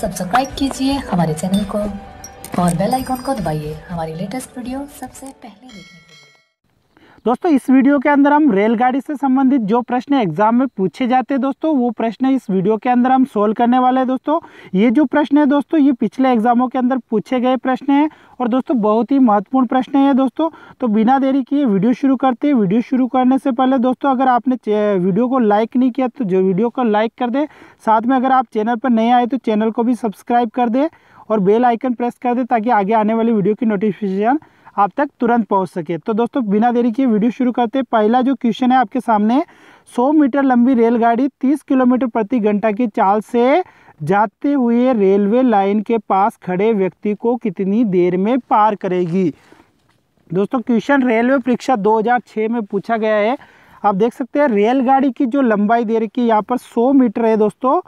subscribe कीजिए हमारे channel को और बेल आइकॉन को दबाइए हमारी लेटेस्ट वीडियो सबसे पहले देखने दोस्तों इस वीडियो के अंदर हम रेलगाड़ी से संबंधित जो प्रश्न एग्जाम में पूछे जाते हैं दोस्तों वो प्रश्न इस वीडियो के अंदर हम सोल्व करने वाले हैं दोस्तों ये जो प्रश्न है दोस्तों ये पिछले एग्जामों के अंदर पूछे गए प्रश्न हैं और दोस्तों बहुत ही महत्वपूर्ण प्रश्न है दोस्तों तो बिना देरी किए वीडियो शुरू करते हैं वीडियो शुरू करने से पहले दोस्तों अगर आपने वीडियो को लाइक नहीं किया तो जो वीडियो को लाइक कर दे साथ में अगर आप चैनल पर नए आए तो चैनल को भी सब्सक्राइब कर दे और बेल आइकन प्रेस कर दे ताकि आगे आने वाली वीडियो की नोटिफिकेशन आप तक तुरंत पहुंच सके तो दोस्तों बिना देरी के वीडियो शुरू करते हैं पहला जो क्वेश्चन है आपके सामने 100 मीटर लंबी रेलगाड़ी 30 किलोमीटर प्रति घंटा की चाल से जाते हुए रेलवे लाइन के पास खड़े व्यक्ति को कितनी देर में पार करेगी दोस्तों क्वेश्चन रेलवे परीक्षा दो में पूछा गया है आप देख सकते हैं रेलगाड़ी की जो लंबाई दे रखी है यहाँ पर सौ मीटर है दोस्तों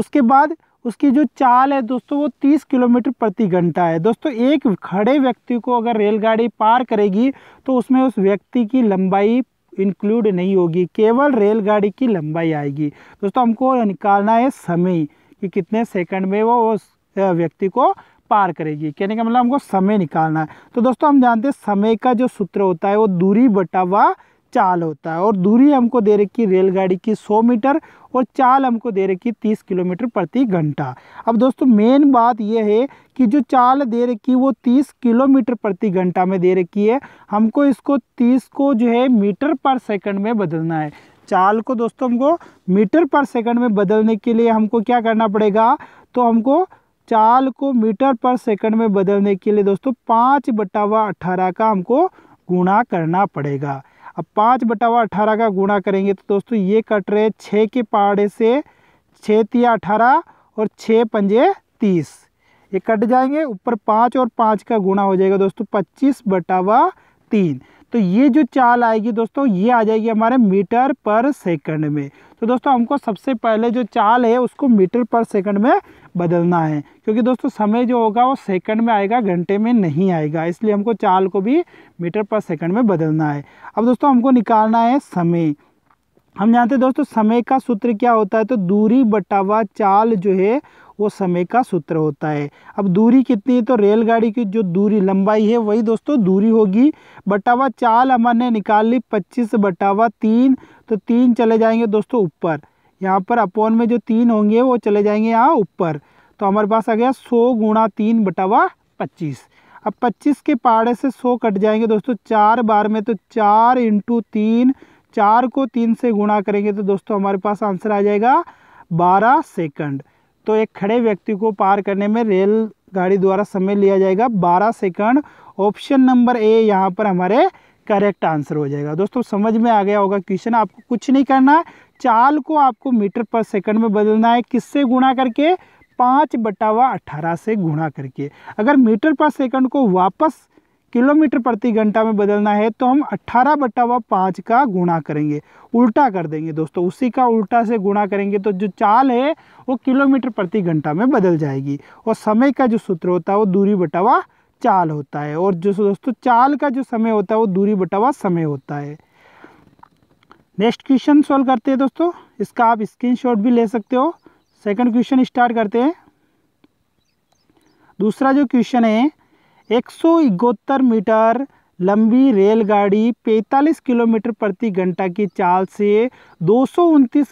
उसके बाद उसकी जो चाल है दोस्तों वो 30 किलोमीटर प्रति घंटा है दोस्तों एक खड़े व्यक्ति को अगर रेलगाड़ी पार करेगी तो उसमें उस व्यक्ति की लंबाई इंक्लूड नहीं होगी केवल रेलगाड़ी की लंबाई आएगी दोस्तों हमको निकालना है समय कि कितने सेकंड में वो उस व्यक्ति को पार करेगी कहने का मतलब हमको समय निकालना है तो दोस्तों हम जानते हैं समय का जो सूत्र होता है वो दूरी बटा हुआ चाल होता है और दूरी हमको दे रखी रेलगाड़ी की 100 मीटर और चाल हमको दे रखी 30 किलोमीटर प्रति घंटा अब दोस्तों मेन बात यह है कि जो चाल दे रखी वो 30 किलोमीटर प्रति घंटा में दे रखी है हमको इसको 30 को जो है मीटर पर सेकंड में बदलना है चाल को दोस्तों हमको मीटर पर सेकंड में बदलने के लिए हमको क्या करना पड़ेगा तो हमको चाल को मीटर पर सेकंड में बदलने के लिए दोस्तों पाँच बटावा अट्ठारह का हमको गुणा करना पड़ेगा अब पाँच बटावा अठारह का गुणा करेंगे तो दोस्तों ये कट रहे छः के पहाड़े से छः तिया अठारह और छः पंजे तीस ये कट जाएंगे ऊपर पाँच और पाँच का गुणा हो जाएगा दोस्तों पच्चीस बटावा तीन तो ये जो चाल आएगी दोस्तों ये आ जाएगी हमारे मीटर पर सेकंड में तो दोस्तों हमको सबसे पहले जो चाल है उसको मीटर पर सेकंड में बदलना है क्योंकि दोस्तों समय जो होगा वो सेकंड में आएगा घंटे में नहीं आएगा इसलिए हमको चाल को भी मीटर पर सेकंड में बदलना है अब दोस्तों हमको निकालना है समय हम जानते हैं दोस्तों समय का सूत्र क्या होता है तो दूरी बटावा चाल जो है वो समय का सूत्र होता है अब दूरी कितनी है तो रेलगाड़ी की जो दूरी लंबाई है वही दोस्तों दूरी होगी बटावा चाल हमारे निकाल ली पच्चीस बटावा तीन तो तीन चले जाएंगे दोस्तों ऊपर यहाँ पर अपोन में जो तीन होंगे वो चले जाएंगे यहाँ ऊपर तो हमारे पास आ गया सौ गुणा तीन बटावा पच्चीस अब पच्चीस के पहाड़े से सौ कट जाएंगे दोस्तों चार बार में तो चार इंटू तीन चार को तीन से गुणा करेंगे तो दोस्तों हमारे पास आंसर आ जाएगा बारह सेकंड तो एक खड़े व्यक्ति को पार करने में रेल गाड़ी द्वारा समय लिया जाएगा बारह सेकंड ऑप्शन नंबर ए यहाँ पर हमारे करेक्ट आंसर हो जाएगा दोस्तों समझ में आ गया होगा क्वेश्चन आपको कुछ नहीं करना है चाल को आपको मीटर पर सेकंड में बदलना है किससे गुणा करके पाँच बटावा अट्ठारह से गुणा करके अगर मीटर पर सेकंड को वापस किलोमीटर प्रति घंटा में बदलना है तो हम अट्ठारह बटा व पाँच का गुणा करेंगे उल्टा कर देंगे दोस्तों उसी का उल्टा से गुणा करेंगे तो जो चाल है वो किलोमीटर प्रति घंटा में बदल जाएगी और समय का जो सूत्र होता है वो दूरी बटा हुआ चाल होता है और जो दोस्तों चाल का जो समय होता है वो दूरी बटा हुआ समय होता है नेक्स्ट क्वेश्चन सॉल्व करते हैं दोस्तों इसका आप शॉट भी ले सकते हो सेकेंड क्वेश्चन स्टार्ट करते हैं दूसरा जो क्वेश्चन है एक मीटर लंबी रेलगाड़ी 45 किलोमीटर प्रति घंटा की चाल से दो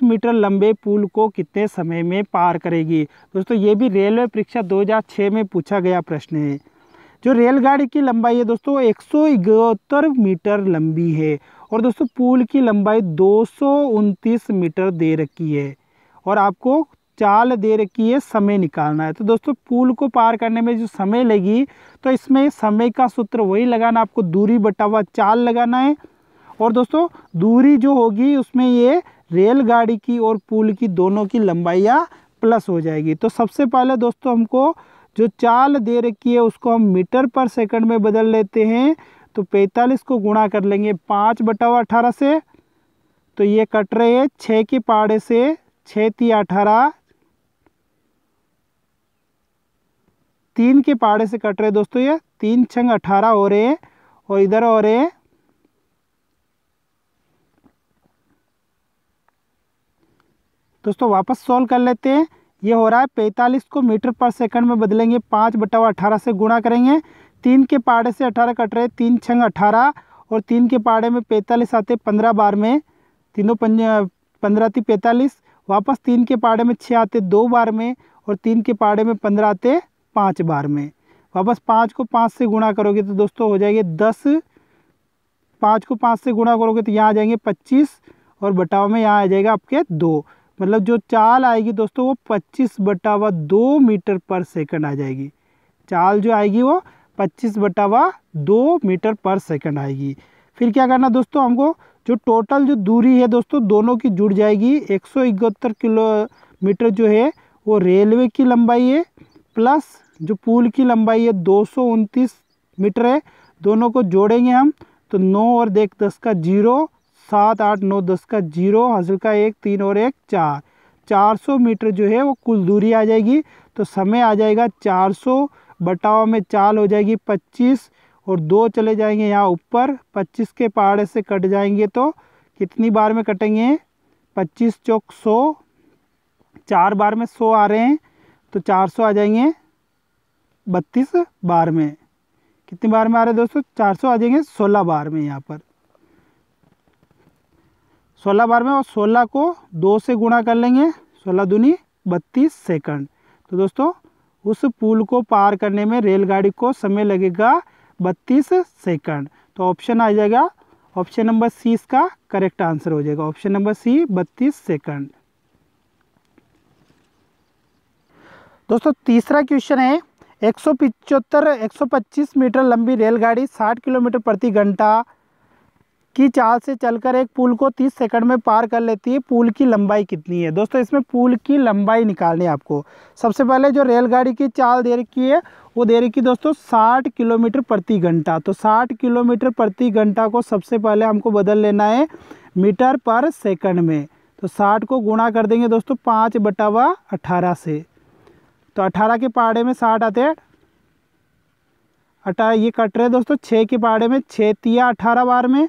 मीटर लंबे पुल को कितने समय में पार करेगी दोस्तों ये भी रेलवे परीक्षा 2006 में पूछा गया प्रश्न है जो रेलगाड़ी की लंबाई है दोस्तों एक मीटर लंबी है और दोस्तों पुल की लंबाई दो मीटर दे रखी है और आपको चाल दे रखी है समय निकालना है तो दोस्तों पुल को पार करने में जो समय लगी तो इसमें समय का सूत्र वही लगाना आपको दूरी बटा हुआ चाल लगाना है और दोस्तों दूरी जो होगी उसमें ये रेलगाड़ी की और पुल की दोनों की लंबाइयाँ प्लस हो जाएगी तो सबसे पहले दोस्तों हमको जो चाल दे रखी है उसको हम मीटर पर सेकंड में बदल लेते हैं तो 45 को गुणा कर लेंगे पाँच बटा हुआ अठारह से तो ये कट रहे हैं छः के पहाड़े से छः ती अठारह तीन के पहाड़े से कट रहे दोस्तों ये तीन छंग अठारह हो रहे हैं और इधर हो रहे हैं दोस्तों वापस सॉल्व कर लेते हैं ये हो रहा है पैंतालीस को मीटर पर सेकंड में बदलेंगे पाँच बटा हुआ अठारह से गुणा करेंगे तीन के पहाड़े से अठारह कट रहे तीन छंग अठारह और तीन के पहाड़े में पैंतालीस आते पंद्रह बार में तीनों पंद्रह थी पैंतालीस वापस तीन के पहाड़े में छः आते दो बार में और तीन के पहाड़े में पंद्रह आते पाँच बार में वापस पाँच को पाँच से गुणा करोगे तो दोस्तों हो जाएगी दस पाँच को पाँच से गुणा करोगे तो यहाँ आ जाएंगे पच्चीस और बटावा में यहाँ आ जाएगा आपके दो मतलब जो चाल आएगी दोस्तों वो पच्चीस बटावा दो मीटर पर सेकंड आ जाएगी चाल जो आएगी वो पच्चीस बटावा दो मीटर पर सेकंड आएगी फिर क्या करना दोस्तों हमको जो टोटल जो दूरी है दोस्तों दोनों की जुड़ जाएगी एक किलोमीटर जो है वो रेलवे की लंबाई है प्लस जो पुल की लंबाई है दो मीटर है दोनों को जोड़ेंगे हम तो नौ और एक दस का जीरो सात आठ नौ दस का जीरो हजल का एक तीन और एक चार चार सौ मीटर जो है वो कुल दूरी आ जाएगी तो समय आ जाएगा चार सौ बटाव में चाल हो जाएगी पच्चीस और दो चले जाएंगे यहाँ ऊपर पच्चीस के पहाड़े से कट जाएंगे तो कितनी बार में कटेंगे पच्चीस चौक सौ चार बार में सौ आ रहे हैं तो चार सौ आ जाएंगे बत्तीस बार में कितनी बार में आ रहे दोस्तों चार सौ आ जाएंगे सोलह बार में यहाँ पर सोलह बार में और सोलह को दो से गुणा कर लेंगे सोलह दूनी बत्तीस सेकंड तो दोस्तों उस पुल को पार करने में रेलगाड़ी को समय लगेगा बत्तीस सेकंड तो ऑप्शन आ जाएगा ऑप्शन नंबर सी इसका करेक्ट आंसर हो जाएगा ऑप्शन नंबर सी बत्तीस सेकंड दोस्तों तीसरा क्वेश्चन है एक सौ पिचहत्तर एक सौ पच्चीस मीटर लंबी रेलगाड़ी साठ किलोमीटर प्रति घंटा की चाल से चलकर एक पुल को 30 सेकंड में पार कर लेती है पुल की लंबाई कितनी है दोस्तों इसमें पुल की लंबाई निकालनी है आपको सबसे पहले जो रेलगाड़ी की चाल दे रखी है वो दे रखी दोस्तों 60 किलोमीटर प्रति घंटा तो 60 किलोमीटर प्रति घंटा को सबसे पहले हमको बदल लेना है मीटर पर सेकंड में तो 60 को गुणा कर देंगे दोस्तों पाँच बटावा अठारह से तो अठारह के पहाड़े में साठ आते हैं अठारह ये कट रहे हैं दोस्तों छः के पहाड़े में छः तिया अठारह बार में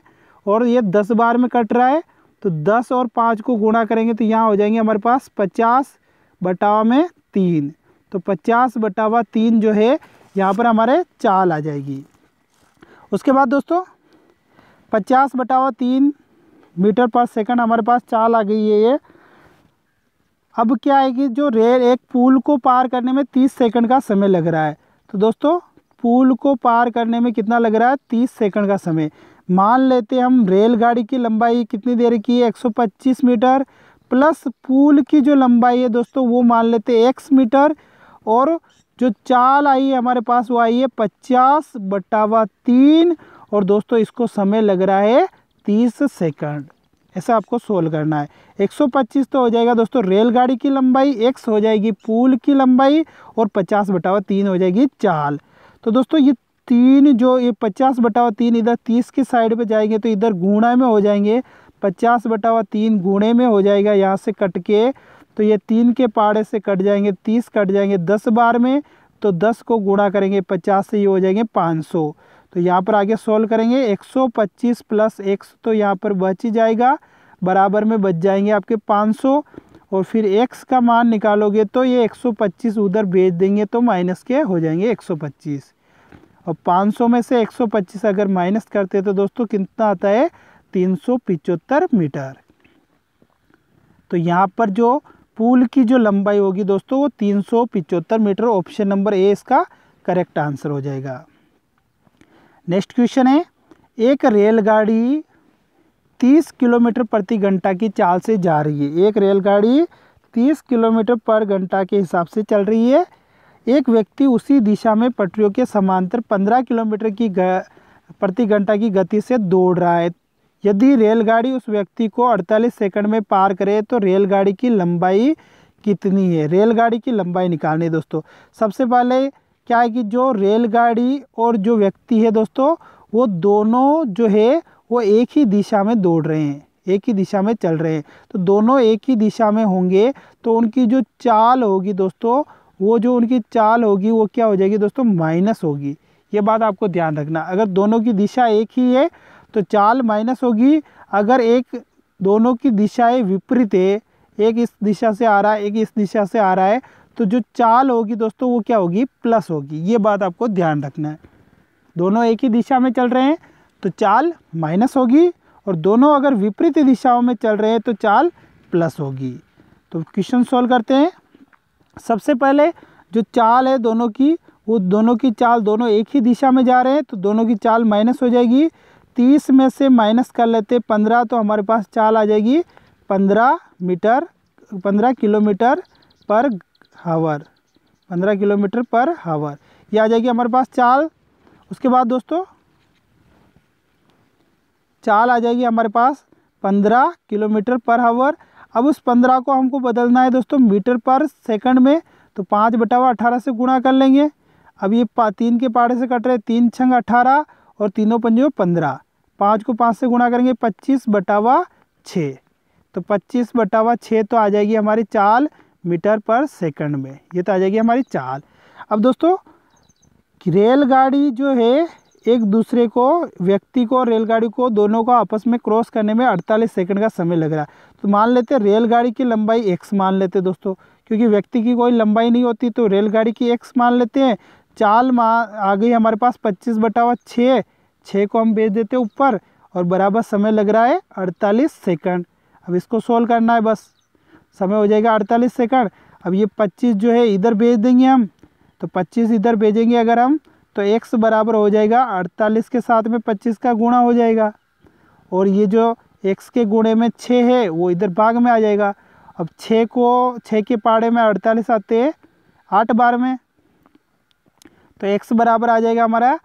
और ये दस बार में कट रहा है तो दस और पाँच को गुणा करेंगे तो यहाँ हो जाएंगे हमारे पास पचास बटावा में तीन तो पचास बटावा तीन जो है यहाँ पर हमारे चाल आ जाएगी उसके बाद दोस्तों पचास बटावा तीन मीटर पर सेकंड हमारे पास चाल आ गई है ये अब क्या है कि जो रेल एक पुल को पार करने में तीस सेकंड का समय लग रहा है तो दोस्तों पुल को पार करने में कितना लग रहा है तीस सेकंड का समय मान लेते हम रेलगाड़ी की लंबाई कितनी देर की है पच्चीस मीटर प्लस पुल की जो लंबाई है दोस्तों वो मान लेते एक्स मीटर और जो चाल आई है हमारे पास वो आई है पचास बटावा तीन और दोस्तों इसको समय लग रहा है तीस सेकंड ऐसा आपको सोल्व करना है 125 तो हो जाएगा दोस्तों रेलगाड़ी की लंबाई एक्स हो जाएगी पुल की लंबाई और 50 बटावा तीन हो जाएगी चाल तो दोस्तों ये तीन जो ये 50 बटावा तीन इधर 30 की साइड पे जाएंगे तो इधर गुणा में हो जाएंगे 50 बटावा तीन गुणे में हो जाएगा यहाँ से कट के तो ये तीन के पाड़े से कट जाएंगे तीस कट जाएंगे दस बार में तो दस को गुणा करेंगे पचास से ये हो जाएंगे पाँच सौ तो यहाँ पर आगे सोल्व करेंगे 125 प्लस एक तो यहाँ पर बच ही जाएगा बराबर में बच जाएंगे आपके 500 और फिर x का मान निकालोगे तो ये 125 उधर भेज देंगे तो माइनस के हो जाएंगे 125 और 500 में से 125 अगर माइनस करते हैं तो दोस्तों कितना आता है तीन मीटर तो यहाँ पर जो पुल की जो लंबाई होगी दोस्तों वो तीन मीटर ऑप्शन नंबर ए इसका करेक्ट आंसर हो जाएगा नेक्स्ट क्वेश्चन है एक रेलगाड़ी तीस किलोमीटर प्रति घंटा की चाल से जा रही है एक रेलगाड़ी तीस किलोमीटर पर घंटा के हिसाब से चल रही है एक व्यक्ति उसी दिशा में पटरियों के समांतर पंद्रह किलोमीटर की प्रति घंटा की गति से दौड़ रहा है यदि रेलगाड़ी उस व्यक्ति को 48 सेकंड में पार करे तो रेलगाड़ी की लंबाई कितनी है रेलगाड़ी की लंबाई निकालनी दोस्तों सबसे पहले क्या है कि जो रेलगाड़ी और जो व्यक्ति है दोस्तों वो दोनों जो है वो एक ही दिशा में दौड़ रहे हैं एक ही दिशा में चल रहे हैं तो दोनों एक ही दिशा में होंगे तो उनकी जो चाल होगी दोस्तों वो जो उनकी चाल होगी वो क्या हो जाएगी दोस्तों माइनस होगी ये बात आपको ध्यान रखना अगर दोनों की दिशा एक ही है तो चाल माइनस होगी अगर एक दोनों की दिशाएँ विपरीत है एक इस दिशा से आ रहा है एक इस दिशा से आ रहा है तो जो चाल होगी दोस्तों वो क्या होगी प्लस होगी ये बात आपको ध्यान रखना है दोनों एक ही दिशा में चल रहे हैं तो चाल माइनस होगी और दोनों अगर विपरीत दिशाओं में चल रहे हैं तो चाल प्लस होगी तो क्वेश्चन सॉल्व करते हैं सबसे पहले जो चाल है दोनों की वो दोनों की चाल दोनों एक ही दिशा में जा रहे हैं तो दोनों की चाल माइनस हो जाएगी तीस में से माइनस कर लेते पंद्रह तो हमारे पास चाल आ जाएगी पंद्रह मीटर पंद्रह किलोमीटर पर हावर पंद्रह किलोमीटर पर हावर ये आ जाएगी हमारे पास चाल उसके बाद दोस्तों चाल आ जाएगी हमारे पास पंद्रह किलोमीटर पर हावर अब उस पंद्रह को हमको बदलना है दोस्तों मीटर पर सेकंड में तो पाँच बटा हुआ अठारह से गुणा कर लेंगे अब ये पा तीन के पहाड़े से कट रहे तीन छंग अठारह और तीनों पंजों पंद्रह पाँच को पाँच से गुणा करेंगे पच्चीस बटावा छः तो पच्चीस बटावा छः तो आ जाएगी हमारी चाल मीटर पर सेकंड में ये तो आ जाएगी हमारी चाल अब दोस्तों रेलगाड़ी जो है एक दूसरे को व्यक्ति को और रेलगाड़ी को दोनों को आपस में क्रॉस करने में 48 सेकंड का समय लग रहा है तो मान लेते रेलगाड़ी की लंबाई एक्स मान लेते दोस्तों क्योंकि व्यक्ति की कोई लंबाई नहीं होती तो रेलगाड़ी की एक्स मान लेते हैं चाल मा आ गई हमारे पास पच्चीस बटा हुआ छः छः को हम भेज देते ऊपर और बराबर समय लग रहा है अड़तालीस सेकंड अब इसको सोल्व करना है बस समय हो जाएगा अड़तालीस सेकंड अब ये पच्चीस जो है इधर भेज देंगे हम तो पच्चीस इधर भेजेंगे अगर हम तो एक्स बराबर हो जाएगा अड़तालीस के साथ में पच्चीस का गुणा हो जाएगा और ये जो एक्स के गुणे में छः है वो इधर भाग में आ जाएगा अब छः को छः के पाड़े में अड़तालीस आते हैं आठ बार में तो एक्स बराबर आ जाएगा हमारा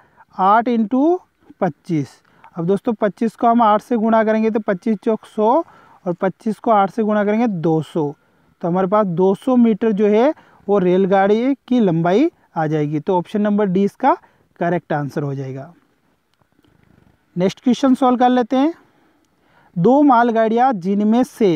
आठ इंटू पच्चीस अब दोस्तों पच्चीस को हम आठ से गुणा करेंगे तो पच्चीस चौक सौ और 25 को 8 से गुणा करेंगे 200 तो हमारे पास 200 मीटर जो है वो रेलगाड़ी की लंबाई आ जाएगी तो ऑप्शन नंबर डी इसका करेक्ट आंसर हो जाएगा नेक्स्ट क्वेश्चन सॉल्व कर लेते हैं दो मालगाड़ियाँ जिनमें से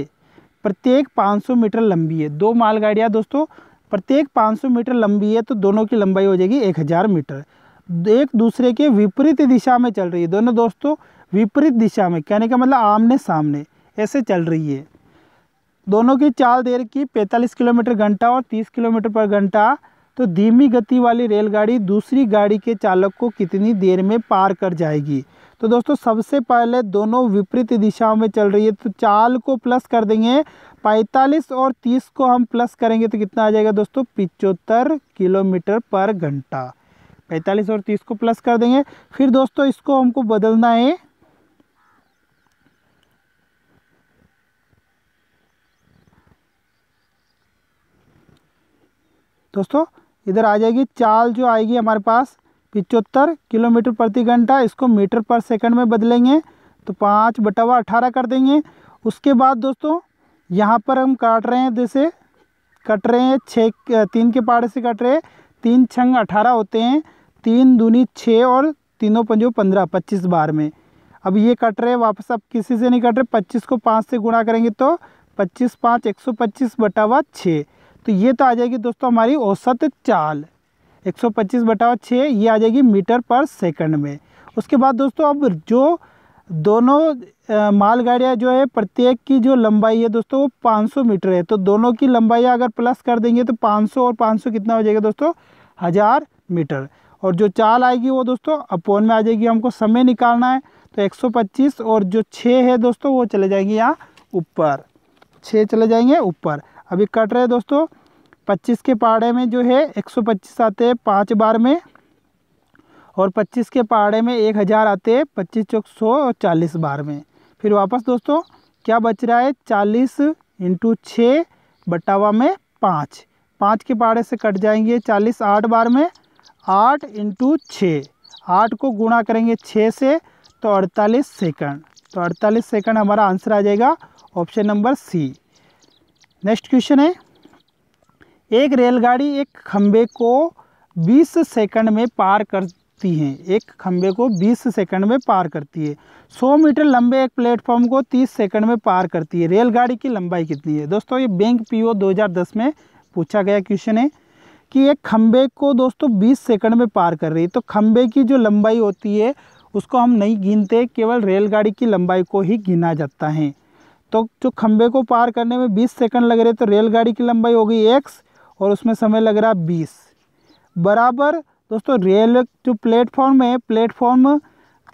प्रत्येक 500 मीटर लंबी है दो मालगाड़ियाँ दोस्तों प्रत्येक 500 मीटर लंबी है तो दोनों की लंबाई हो जाएगी 1000 मीटर एक दूसरे के विपरीत दिशा में चल रही है दोनों दोस्तों विपरीत दिशा में कहने का मतलब आमने सामने ऐसे चल रही है दोनों की चाल देर की 45 किलोमीटर घंटा और 30 किलोमीटर पर घंटा तो धीमी गति वाली रेलगाड़ी दूसरी गाड़ी के चालक को कितनी देर में पार कर जाएगी तो दोस्तों सबसे पहले दोनों विपरीत दिशाओं में चल रही है तो चाल को प्लस कर देंगे 45 और 30 को हम प्लस करेंगे तो कितना आ जाएगा दोस्तों पिचहत्तर किलोमीटर पर घंटा 45 और 30 को प्लस कर देंगे फिर दोस्तों इसको हमको बदलना है दोस्तों इधर आ जाएगी चाल जो आएगी हमारे पास पिचहत्तर किलोमीटर प्रति घंटा इसको मीटर पर सेकंड में बदलेंगे तो पाँच बटावा अठारह कर देंगे उसके बाद दोस्तों यहाँ पर हम काट रहे हैं जैसे कट रहे हैं छः तीन के पहाड़ से कट रहे हैं तीन छंग अठारह होते हैं तीन दूनी छः और तीनों पंजों पंद्रह पच्चीस बार में अब ये कट रहे हैं वापस अब किसी से नहीं कट रहे पच्चीस को पाँच से गुणा करेंगे तो पच्चीस पाँच एक सौ पच्चीस बटावा छः तो ये तो आ जाएगी दोस्तों हमारी औसत चाल 125 बटा छः ये आ जाएगी मीटर पर सेकंड में उसके बाद दोस्तों अब जो दोनों मालगाड़ियाँ जो है प्रत्येक की जो लंबाई है दोस्तों वो 500 मीटर है तो दोनों की लंबाइयाँ अगर प्लस कर देंगे तो 500 और 500 कितना हो जाएगा दोस्तों हज़ार मीटर और जो चाल आएगी वो दोस्तों अपोन में आ जाएगी हमको समय निकालना है तो 125 और जो छः है दोस्तों वो चले जाएंगे यहाँ ऊपर छः चले जाएंगे ऊपर अभी कट रहे दोस्तों पच्चीस के पहाड़े में जो है एक सौ पच्चीस आते हैं पाँच बार में और पच्चीस के पहाड़े में एक हज़ार आते हैं पच्चीस चौक सौ और चालीस बार में फिर वापस दोस्तों क्या बच रहा है चालीस इंटू छः बटावा में पाँच पाँच के पहाड़े से कट जाएंगे चालीस आठ बार में आठ इंटू छः आठ को गुणा करेंगे छः से तो अड़तालीस सेकंड तो अड़तालीस सेकंड हमारा आंसर आ जाएगा option number C next question है एक रेलगाड़ी एक खम्भे को 20 सेकंड में पार करती है एक खम्भे को 20 सेकंड में पार करती है 100 मीटर लंबे एक प्लेटफॉर्म को 30 सेकंड में पार करती है रेलगाड़ी की लंबाई कितनी है दोस्तों ये बैंक पीओ 2010 में पूछा गया क्वेश्चन है कि एक खम्भे को दोस्तों 20 सेकंड में पार कर रही है तो खम्भे की जो लंबाई होती है उसको हम नहीं गिनते केवल रेलगाड़ी की लंबाई को ही गिना जाता है तो जो खंबे को पार करने में 20 सेकंड लग रहे तो रेलगाड़ी की लंबाई होगी एक्स और उसमें समय लग रहा बीस बराबर दोस्तों रेल जो प्लेटफॉर्म है प्लेटफॉर्म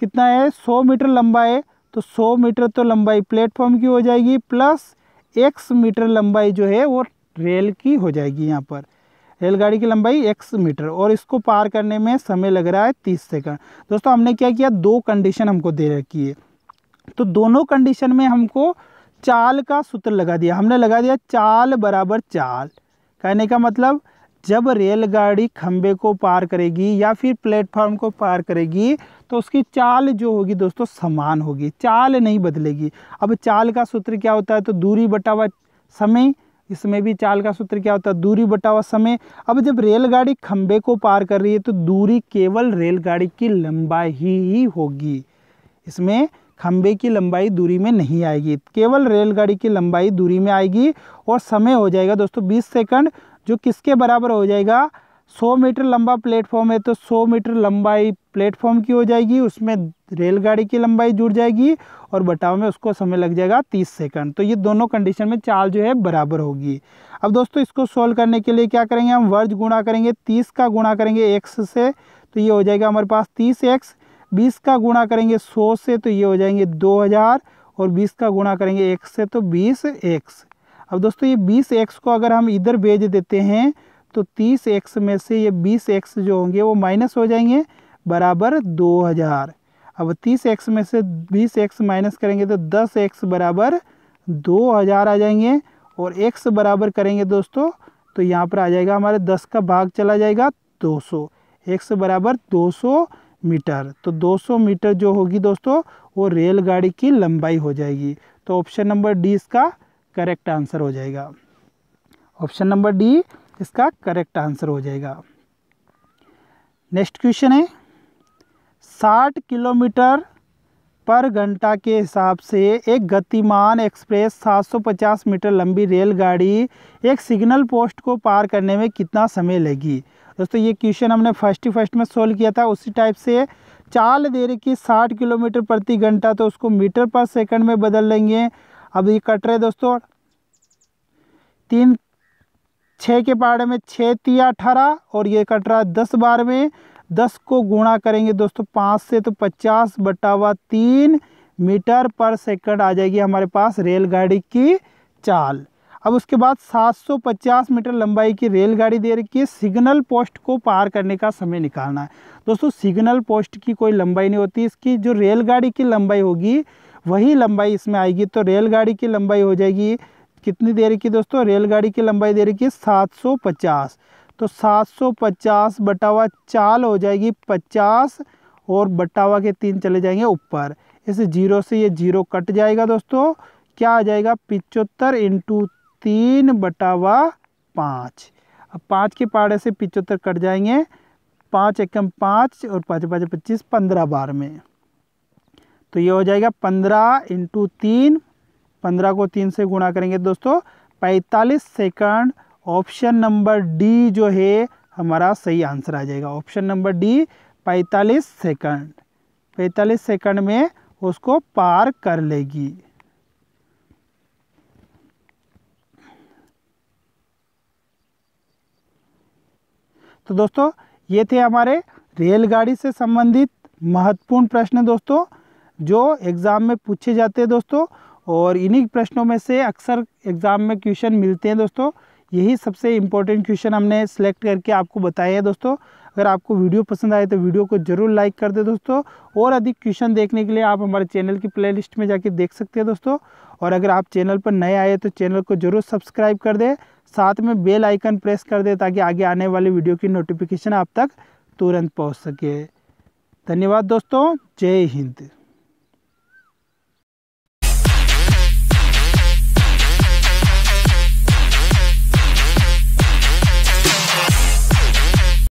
कितना है सौ मीटर लंबा है तो सौ मीटर तो लंबाई प्लेटफॉर्म की हो जाएगी प्लस एक्स मीटर लंबाई जो है वो रेल की हो जाएगी यहाँ पर रेलगाड़ी की लंबाई एक्स मीटर और इसको पार करने में समय लग रहा है तीस सेकंड दोस्तों हमने क्या किया दो कंडीशन हमको दे रखी है तो दोनों कंडीशन में हमको चाल का सूत्र लगा दिया हमने लगा दिया चाल बराबर चाल कहने का मतलब जब रेलगाड़ी खम्बे को पार करेगी या फिर प्लेटफॉर्म को पार करेगी तो उसकी चाल जो होगी दोस्तों समान होगी चाल नहीं बदलेगी अब चाल का सूत्र क्या होता है तो दूरी बटा हुआ समय इसमें भी चाल का सूत्र क्या होता है दूरी बटा हुआ समय अब जब रेलगाड़ी खंबे को पार कर रही है तो दूरी केवल रेलगाड़ी की लंबाई ही होगी इसमें खंबे की लंबाई दूरी में नहीं आएगी केवल रेलगाड़ी की लंबाई दूरी में आएगी और समय हो जाएगा दोस्तों बीस सेकंड जो किसके बराबर हो जाएगा 100 मीटर लंबा प्लेटफॉर्म है तो 100 मीटर लंबाई प्लेटफॉर्म की हो जाएगी उसमें रेलगाड़ी की लंबाई जुड़ जाएगी और बटाव में उसको समय लग जाएगा 30 सेकंड तो ये दोनों कंडीशन में चाल जो है बराबर होगी अब दोस्तों इसको सोल्व करने के लिए क्या करेंगे हम वर्ज गुणा करेंगे 30 का गुणा करेंगे एक्स से तो ये हो जाएगा हमारे पास तीस एक्स बीस का गुणा करेंगे सौ से तो ये हो जाएंगे दो हज़ार और बीस का गुणा करेंगे एक से तो बीस एक्स अब दोस्तों ये बीस एक्स को अगर हम इधर भेज देते हैं तो तीस एक्स में से ये बीस एक्स जो होंगे वो माइनस हो जाएंगे बराबर दो हज़ार अब तीस एक्स में से बीस एक्स माइनस करेंगे तो दस एक्स बराबर दो हज़ार आ जाएंगे और एक्स बराबर करेंगे दोस्तों तो यहाँ पर आ जाएगा हमारे दस का भाग चला जाएगा दो सौ एक्स बराबर दो सौ मीटर तो 200 मीटर जो होगी दोस्तों वो रेलगाड़ी की लंबाई हो जाएगी तो ऑप्शन नंबर डी इसका करेक्ट आंसर हो जाएगा ऑप्शन नंबर डी इसका करेक्ट आंसर हो जाएगा नेक्स्ट क्वेश्चन है साठ किलोमीटर पर घंटा के हिसाब से एक गतिमान एक्सप्रेस 750 मीटर लंबी रेलगाड़ी एक सिग्नल पोस्ट को पार करने में कितना समय लेगी दोस्तों ये क्वेश्चन हमने फर्स्ट ही फर्स्ट में सोल्व किया था उसी टाइप से चाल देर की साठ किलोमीटर प्रति घंटा तो उसको मीटर पर सेकंड में बदल लेंगे अब ये कट रहे दोस्तों तीन छः के पहाड़े में छः तीन अठारह और ये कट रहा है दस बार में दस को गुणा करेंगे दोस्तों पाँच से तो पचास हुआ तीन मीटर पर सेकंड आ जाएगी हमारे पास रेलगाड़ी की चाल अब उसके बाद 750 मीटर लंबाई की रेलगाड़ी दे रखी है सिग्नल पोस्ट को पार करने का समय निकालना है दोस्तों सिग्नल पोस्ट की कोई लंबाई नहीं होती इसकी जो रेलगाड़ी की लंबाई होगी वही लंबाई इसमें आएगी तो रेलगाड़ी की लंबाई हो जाएगी कितनी देर की दोस्तों रेलगाड़ी की लंबाई दे रखी है 750 तो 750 बटावा चाल हो जाएगी 50 और बटावा के तीन चले जाएंगे ऊपर इस जीरो से ये जीरो कट जाएगा दोस्तों क्या आ जाएगा पिचहत्तर इंटू तीन बटावा पाँच अब पाँच के पहाड़े से पिचहत्तर कट जाएंगे पाँच एकम पाँच और पाँच पाँच पच्चीस पंद्रह बार में तो ये हो जाएगा पंद्रह इंटू तीन पंद्रह को तीन से गुणा करेंगे दोस्तों पैंतालीस सेकंड ऑप्शन नंबर डी जो है हमारा सही आंसर आ जाएगा ऑप्शन नंबर डी पैंतालीस सेकंड पैंतालीस सेकंड में उसको पार कर लेगी तो दोस्तों ये थे हमारे रेलगाड़ी से संबंधित महत्वपूर्ण प्रश्न दोस्तों जो एग्ज़ाम में पूछे जाते हैं दोस्तों और इन्हीं प्रश्नों में से अक्सर एग्ज़ाम में क्वेश्चन मिलते हैं दोस्तों यही सबसे इम्पोर्टेंट क्वेश्चन हमने सेलेक्ट करके आपको बताया है दोस्तों अगर आपको वीडियो पसंद आए तो वीडियो को जरूर लाइक कर दे दोस्तों और अधिक क्वेश्चन देखने के लिए आप हमारे चैनल की प्ले में जाके देख सकते हैं दोस्तों और अगर आप चैनल पर नए आए तो चैनल को जरूर सब्सक्राइब कर दें साथ में बेल आइकन प्रेस कर दें ताकि आगे आने वाली वीडियो की नोटिफिकेशन आप तक तुरंत पहुँच सके धन्यवाद दोस्तों जय हिंद